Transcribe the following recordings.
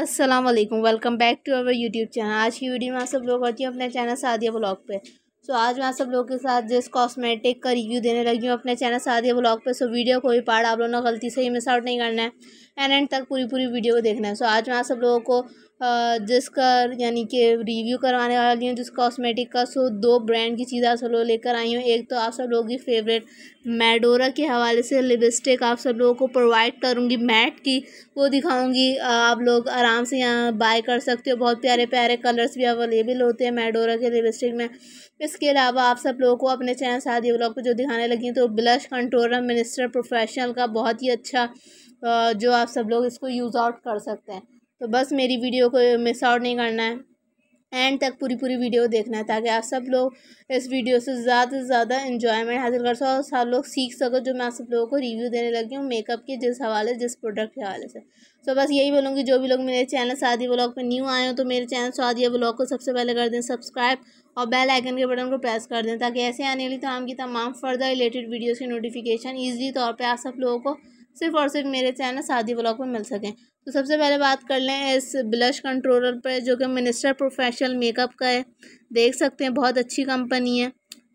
अस्सलाम वालेकुम welcome back to our YouTube channel आज की वीडियो में आप सब लोग करती हूँ अपने चैनल सादिया ब्लॉग पे सो so, आज मैं आप सब लोगों के साथ जिस कॉस्मेटिक का रिव्यू देने लगी हूँ अपने चैनल सादिया ब्लॉग पे सो so, वीडियो को भी पार्ट आप लोगों ने गलती से ही मिस आउट नहीं करना है एंड एंड तक पूरी पूरी वीडियो को देखना है सो so, आज मैं आप सब लोगों को जिसका यानी कि रिव्यू करवाने वाली हूँ जिस कॉस्मेटिक का सो दो ब्रांड की चीज़ें आप सब लोग लेकर आई हूँ एक तो आप सब लोगों की फेवरेट मेडोरा के हवाले से लिपस्टिक आप सब लोगों को प्रोवाइड करूँगी मैट की वो दिखाऊँगी आप लोग आराम से यहाँ बाय कर सकते हो बहुत प्यारे प्यारे कलर्स भी अवेलेबल होते हैं मेडोरा के लिपस्टिक में इसके अलावा आप सब लोगों को अपने चैनल शादी ब्लॉग पर जो दिखाने लगी तो ब्लश कंट्रोलर मिनिस्टर प्रोफेशनल का बहुत ही अच्छा जो आप सब लोग इसको यूज़ आउट कर सकते हैं तो बस मेरी वीडियो को मिस आउट नहीं करना है एंड तक पूरी पूरी वीडियो देखना है ताकि आप सब लोग इस वीडियो से ज़्यादा से ज़्यादा इन्जॉयमेंट हासिल कर सको और सब लोग सीख सको जो मैं आप सब लोगों को रिव्यू देने लगी हूँ मेकअप के जिस हवाले जिस प्रोडक्ट के हवाले से सो बस यही बोलूँगी जो भी लोग मेरे चैनल सादिया ब्लॉग पर न्यू आए हो तो मेरे चैनल सादिया ब्लॉग को सबसे पहले कर दें सब्सक्राइब और बेल आइकन के बटन को प्रेस कर दें ताकि ऐसे आने वाली तमाम की तमाम फर्दर रिलेटेड वीडियोज़ की नोटिफिकेशन ईजी तौर पर आप सब लोगों को सिर्फ और सिर्फ मेरे चैनल शादी ब्लॉग में मिल सकें तो सबसे पहले बात कर लें इस ब्लश कंट्रोलर पर जो कि मिनिस्टर प्रोफेशनल मेकअप का है देख सकते हैं बहुत अच्छी कंपनी है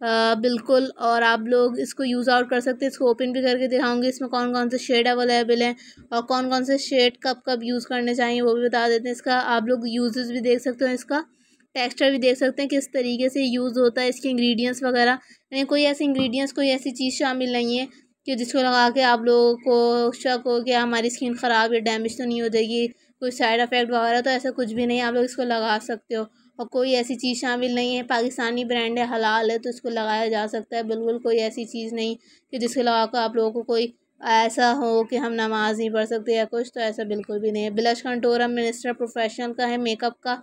आ, बिल्कुल और आप लोग इसको यूज़ आउट कर सकते हैं इसको ओपन भी करके दिखाऊंगी इसमें कौन कौन से शेड अवेलेबल हैं और कौन कौन से शेड कब कब यूज़ करने चाहिए वो भी बता देते हैं इसका आप लोग यूजेस भी देख सकते हो इसका टेक्सचर भी देख सकते हैं किस तरीके से यूज़ होता है इसके इंग्रेडिएंट्स वगैरह यानी कोई ऐसे इंग्रेडिएंट्स कोई ऐसी चीज़ शामिल नहीं है कि जिसको लगा के आप लोगों को शक हो गया हमारी स्किन ख़राब या डैमेज तो नहीं हो जाएगी कोई साइड इफ़ेक्ट वगैरह तो ऐसा कुछ भी नहीं आप लोग इसको लगा सकते हो और कोई ऐसी चीज़ शामिल नहीं है पाकिस्तानी ब्रांड है हलाल है तो इसको लगाया जा सकता है बिल्कुल कोई ऐसी चीज़ नहीं कि जिसको लगा कर आप लोगों को कोई ऐसा हो कि हम नमाज़ नहीं पढ़ सकते या कुछ तो ऐसा बिल्कुल भी नहीं है ब्लश कंटोरा मिनिस्टर प्रोफेशनल का है मेकअप का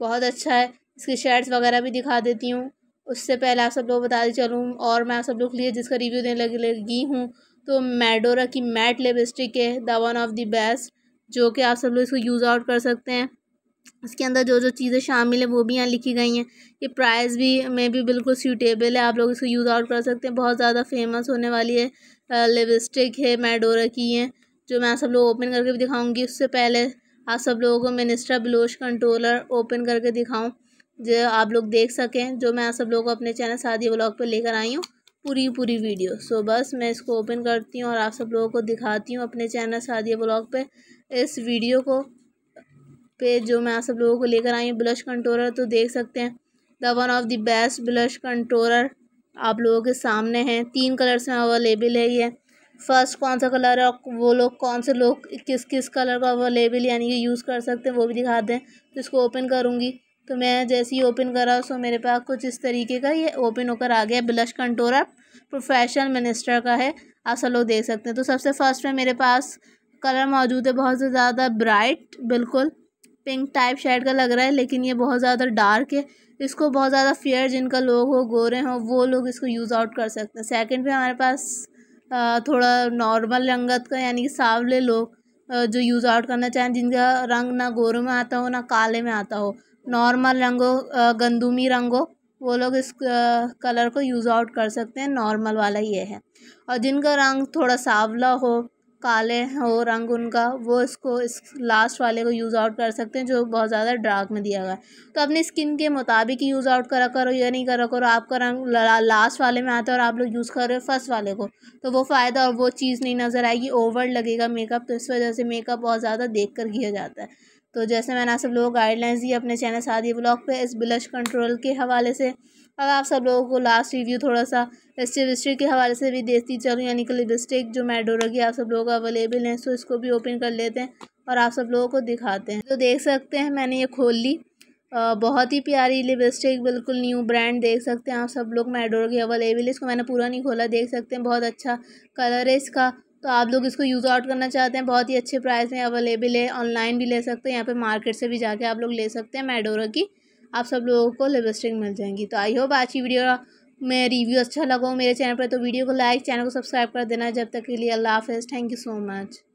बहुत अच्छा है इसके शेड्स वगैरह भी दिखा देती हूँ उससे पहले आप सब लोग बता चलूँ और मैं आप सब लोग लिए जिसका रिव्यू देने लगी लगी हूँ तो मेडोरा की मैट लिपस्टिक है the one of the best जो कि आप सब लोग इसको यूज़ आउट कर सकते हैं इसके अंदर जो जो चीज़ें शामिल हैं वो भी यहाँ लिखी गई हैं ये प्राइस भी में भी बिल्कुल सूटेबल है आप लोग इसको यूज़ आउट कर सकते हैं बहुत ज़्यादा फेमस होने वाली है लिपस्टिक है मैडोरा की है जो मैं आप सब लोग ओपन करके भी दिखाऊँगी उससे पहले आप सब लोगों को मिनिस्ट्रा ब्लोश कंट्रोलर ओपन करके दिखाऊँ जो आप लोग देख सकें जो मैं आप सब लोग अपने चैनल शादी ब्लॉग पर लेकर आई हूँ पूरी पूरी वीडियो सो बस मैं इसको ओपन करती हूँ और आप सब लोगों को दिखाती हूँ अपने चैनल शादी ब्लॉग पर इस वीडियो को पे जो मैं आप सब लोगों को लेकर आई हूँ ब्लश कंट्रोलर तो देख सकते हैं the one of the best blush controller आप लोगों के सामने हैं तीन कलर्स में अवेलेबल है ये फर्स्ट कौन सा कलर है और वो लोग कौन से लोग किस किस कलर का अवेलेबल यानी कि यूज़ कर सकते हैं वो भी दिखा दें तो इसको ओपन करूँगी तो मैं जैसे ही ओपन करा सो मेरे पास कुछ इस तरीके का ये ओपन होकर आ गया ब्लश कंटोरा प्रोफेशनल मिनिस्टर का है आप सब लोग देख सकते हैं तो सबसे फर्स्ट में मेरे पास कलर मौजूद है बहुत ज़्यादा ब्राइट बिल्कुल पिंक टाइप शेड का लग रहा है लेकिन ये बहुत ज़्यादा डार्क है इसको बहुत ज़्यादा फेयर जिनका लोग हो गोरे हो वो लोग इसको यूज़ आउट कर सकते हैं सेकंड पे हमारे पास थोड़ा नॉर्मल रंगत का यानी कि सावले लोग जो यूज़ आउट करना चाहें जिनका रंग ना गोरे में आता हो ना काले में आता हो नॉर्मल रंगों गंदुमी रंगों वो लोग इस कलर को यूज़ आउट कर सकते हैं नॉर्मल वाला ये है और जिनका रंग थोड़ा सावला हो काले हो रंग उनका वो इसको इस लास्ट वाले को यूज़ आउट कर सकते हैं जो बहुत ज़्यादा डार्क में दिया गया तो अपनी स्किन के मुताबिक ही यूज़ आउट करा करो या नहीं करा करो आपका रंग लास्ट वाले में आता है और आप लोग यूज़ कर रहे हो फर्स्ट वाले को तो वो फ़ायदा और वो चीज़ नहीं नज़र आएगी ओवर लगेगा मेकअप तो इस वजह से मेकअप बहुत ज़्यादा देख कर किया जाता है तो जैसे मैंने आप सब लोगों को गाइडलाइंस दी अपने चैनल शादी ब्लॉग पे इस ब्लश कंट्रोल के हवाले से अब आप सब लोगों को लास्ट रिव्यू थोड़ा सा लिपस्टिक विस्टिक के हवाले से भी देती चलूँ यानी कि लिपस्टिक जो मेडोरा की आप सब लोगों को अवेलेबल है सो इसको भी ओपन कर लेते हैं और आप सब लोगों को दिखाते हैं तो देख सकते हैं मैंने ये खोल ली बहुत ही प्यारी लिपस्टिक बिल्कुल न्यू ब्रांड देख सकते हैं आप सब लोग मेडोर की अवेलेबल इसको मैंने पूरा नहीं खोला देख सकते हैं बहुत अच्छा कलर है इसका तो आप लोग इसको यूज़ आउट करना चाहते हैं बहुत ही अच्छे प्राइस में अवेलेबल है ऑनलाइन भी ले सकते हैं यहाँ पे मार्केट से भी जाके आप लोग ले सकते हैं मेडोरा की आप सब लोगों को लिपस्टिक मिल जाएंगी तो आई होप आज की वीडियो में रिव्यू अच्छा लगा हो मेरे चैनल पर तो वीडियो को लाइक चैनल को सब्सक्राइब कर देना जब तक के लिए अल्लाह हाफ़ थैंक यू सो मच